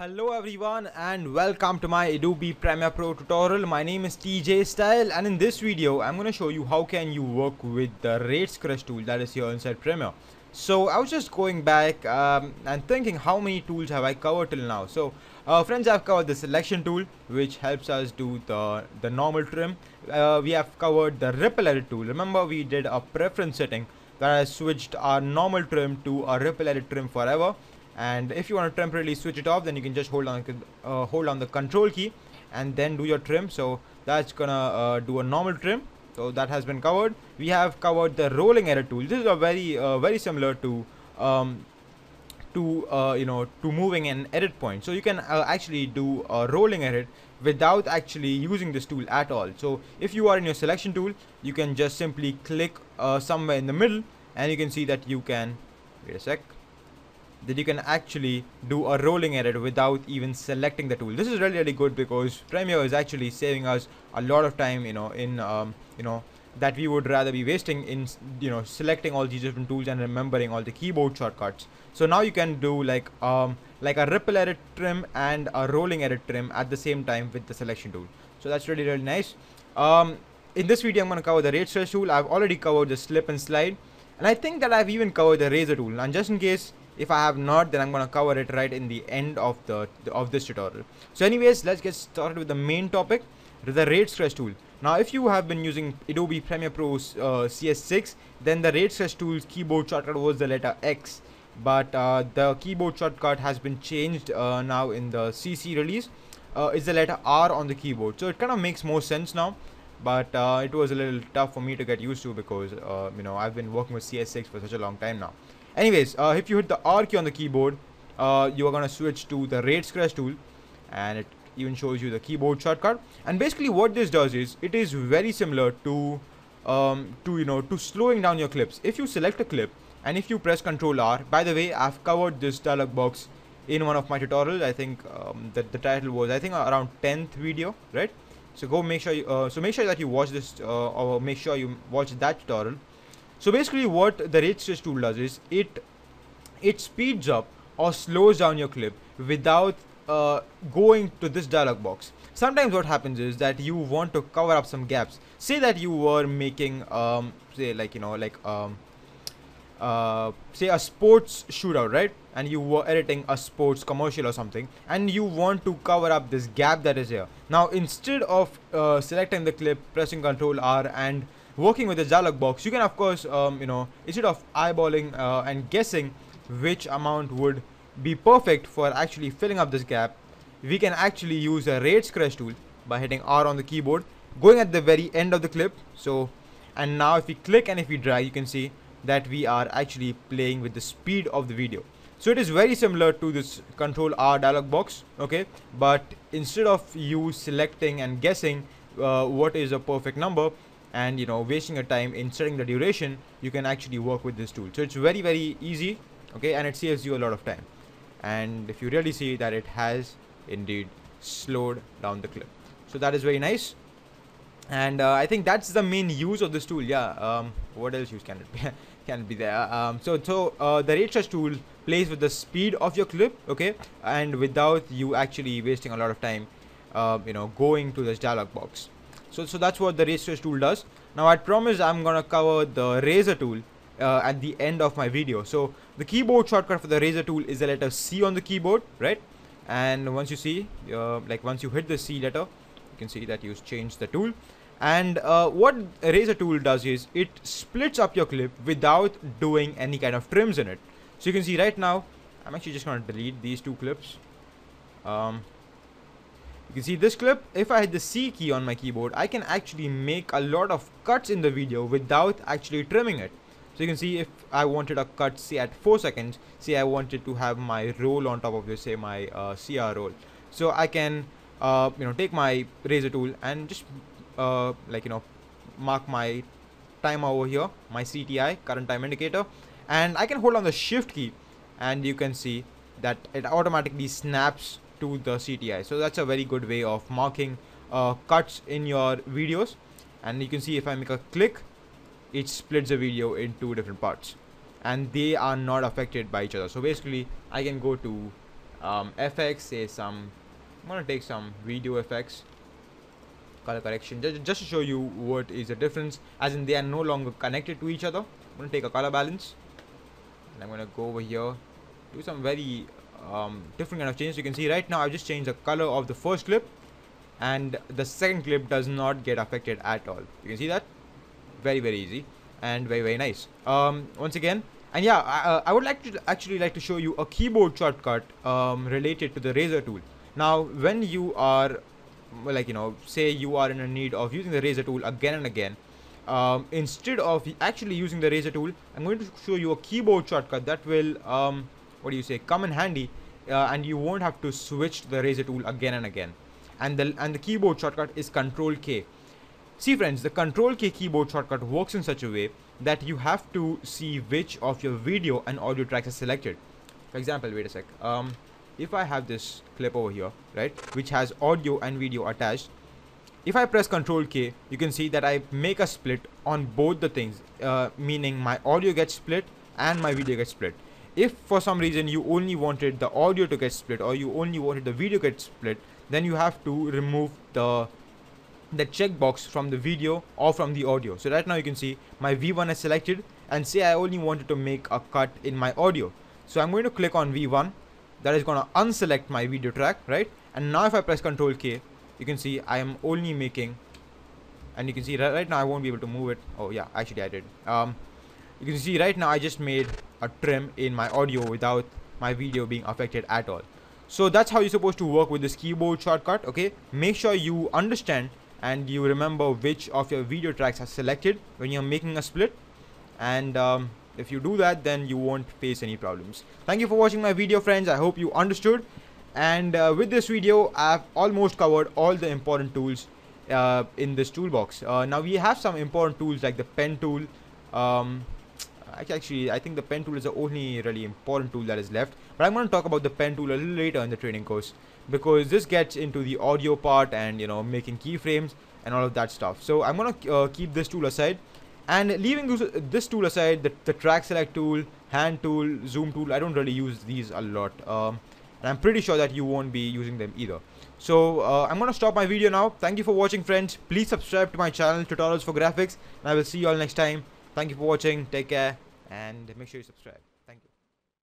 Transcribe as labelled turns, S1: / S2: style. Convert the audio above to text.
S1: Hello everyone and welcome to my Adobe Premiere Pro tutorial. My name is TJ Style and in this video I'm going to show you how can you work with the Rates Crush tool that is here inside Premiere. So I was just going back um, and thinking how many tools have I covered till now. So uh, friends I've covered the selection tool which helps us do the, the normal trim. Uh, we have covered the ripple edit tool. Remember we did a preference setting that I switched our normal trim to a ripple edit trim forever and if you want to temporarily switch it off then you can just hold on uh, hold on the control key and then do your trim so that's gonna uh, do a normal trim so that has been covered we have covered the rolling error tool this is a very uh, very similar to um, to uh, you know to moving an edit point so you can uh, actually do a rolling edit without actually using this tool at all so if you are in your selection tool you can just simply click uh, somewhere in the middle and you can see that you can wait a sec that you can actually do a rolling edit without even selecting the tool. This is really really good because Premiere is actually saving us a lot of time, you know, in um, you know that we would rather be wasting in you know selecting all these different tools and remembering all the keyboard shortcuts. So now you can do like um like a ripple edit trim and a rolling edit trim at the same time with the selection tool. So that's really really nice. Um, in this video, I'm gonna cover the rate stress tool. I've already covered the slip and slide, and I think that I've even covered the razor tool. And just in case if I have not then I'm gonna cover it right in the end of the of this tutorial so anyways let's get started with the main topic the rate stress tool now if you have been using Adobe Premiere Pro uh, CS6 then the rate stress tool's keyboard shortcut was the letter X but uh, the keyboard shortcut has been changed uh, now in the CC release uh, It's the letter R on the keyboard so it kind of makes more sense now but uh, it was a little tough for me to get used to because uh, you know I've been working with CS6 for such a long time now Anyways, uh, if you hit the R key on the keyboard, uh, you are going to switch to the rate scratch tool and it even shows you the keyboard shortcut. And basically what this does is it is very similar to, um, to you know, to slowing down your clips. If you select a clip and if you press Ctrl R, by the way, I've covered this dialog box in one of my tutorials. I think um, that the title was, I think around 10th video, right? So go make sure you, uh, so make sure that you watch this uh, or make sure you watch that tutorial so basically what the rate stress tool does is it it speeds up or slows down your clip without uh, going to this dialog box. Sometimes what happens is that you want to cover up some gaps. Say that you were making um, say like you know like um, uh, say a sports shootout, right? And you were editing a sports commercial or something, and you want to cover up this gap that is here. Now, instead of uh, selecting the clip, pressing Control R, and working with the dialog box, you can of course, um, you know, instead of eyeballing uh, and guessing which amount would be perfect for actually filling up this gap, we can actually use a rate scratch tool by hitting R on the keyboard, going at the very end of the clip. So, and now if we click and if we drag, you can see that we are actually playing with the speed of the video. So it is very similar to this control R dialog box, okay? But instead of you selecting and guessing uh, what is a perfect number, and you know wasting your time in setting the duration you can actually work with this tool so it's very very easy okay and it saves you a lot of time and if you really see that it has indeed slowed down the clip so that is very nice and uh, I think that's the main use of this tool yeah um, what else use can it be can it be there um, so so uh, the rate stretch tool plays with the speed of your clip okay and without you actually wasting a lot of time uh, you know going to this dialog box so, so that's what the razor tool does. Now I promise I'm gonna cover the Razor tool uh, at the end of my video. So the keyboard shortcut for the Razor tool is the letter C on the keyboard, right? And once you see, uh, like once you hit the C letter, you can see that you changed the tool. And uh, what Razor tool does is it splits up your clip without doing any kind of trims in it. So you can see right now, I'm actually just gonna delete these two clips. Um, you can see this clip, if I hit the C key on my keyboard, I can actually make a lot of cuts in the video without actually trimming it. So you can see if I wanted a cut say at 4 seconds, say I wanted to have my roll on top of this, say my uh, CR roll. So I can, uh, you know, take my razor tool and just uh, like, you know, mark my time over here, my CTI, current time indicator, and I can hold on the shift key and you can see that it automatically snaps to the CTI. So that's a very good way of marking uh, cuts in your videos. And you can see if I make a click, it splits the video in two different parts. And they are not affected by each other. So basically, I can go to um, FX, say some, I'm going to take some video effects color correction just, just to show you what is the difference as in they are no longer connected to each other I'm gonna take a color balance and I'm gonna go over here do some very um, different kind of changes you can see right now I've just changed the color of the first clip and the second clip does not get affected at all you can see that very very easy and very very nice um, once again and yeah I, uh, I, would like to actually like to show you a keyboard shortcut um, related to the razor tool now when you are like you know say you are in a need of using the razor tool again and again um, instead of actually using the razor tool I'm going to show you a keyboard shortcut that will um, what do you say come in handy uh, and you won't have to switch the razor tool again and again. And the and the keyboard shortcut is Control K. See friends, the Control K keyboard shortcut works in such a way that you have to see which of your video and audio tracks are selected. For example, wait a sec. Um, if I have this clip over here, right, which has audio and video attached, if I press Control K, you can see that I make a split on both the things, uh, meaning my audio gets split and my video gets split if for some reason you only wanted the audio to get split or you only wanted the video get split then you have to remove the the checkbox from the video or from the audio so right now you can see my v1 is selected and say I only wanted to make a cut in my audio so I'm going to click on v1 that is going to unselect my video track right and now if I press ctrl K you can see I am only making and you can see right, now I won't be able to move it oh yeah actually I did um, you can see right now I just made a trim in my audio without my video being affected at all. So that's how you're supposed to work with this keyboard shortcut, okay? Make sure you understand and you remember which of your video tracks are selected when you're making a split. And um, if you do that, then you won't face any problems. Thank you for watching my video, friends. I hope you understood. And uh, with this video, I've almost covered all the important tools uh, in this toolbox. Uh, now we have some important tools like the pen tool, um, actually I think the pen tool is the only really important tool that is left but I'm going to talk about the pen tool a little later in the training course because this gets into the audio part and you know making keyframes and all of that stuff so I'm going to uh, keep this tool aside and leaving this tool aside the, the track select tool hand tool zoom tool I don't really use these a lot um, and I'm pretty sure that you won't be using them either so uh, I'm gonna stop my video now thank you for watching friends please subscribe to my channel tutorials for graphics and I will see you all next time thank you for watching take care and make sure you subscribe